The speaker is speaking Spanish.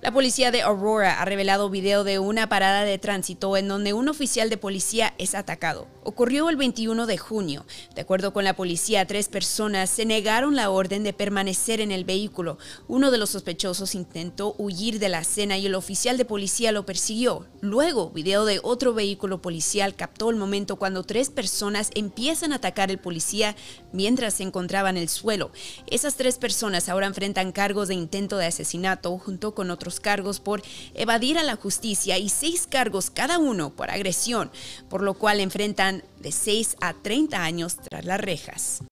La policía de Aurora ha revelado video de una parada de tránsito en donde un oficial de policía es atacado. Ocurrió el 21 de junio. De acuerdo con la policía, tres personas se negaron la orden de permanecer en el vehículo. Uno de los sospechosos intentó huir de la escena y el oficial de policía lo persiguió. Luego, video de otro vehículo policial captó el momento cuando tres personas empiezan a atacar al policía mientras se encontraba en el suelo. Esas tres personas ahora enfrentan cargos de intento de asesinato junto con otros cargos por evadir a la justicia y seis cargos cada uno por agresión, por lo cual enfrentan de 6 a 30 años tras las rejas.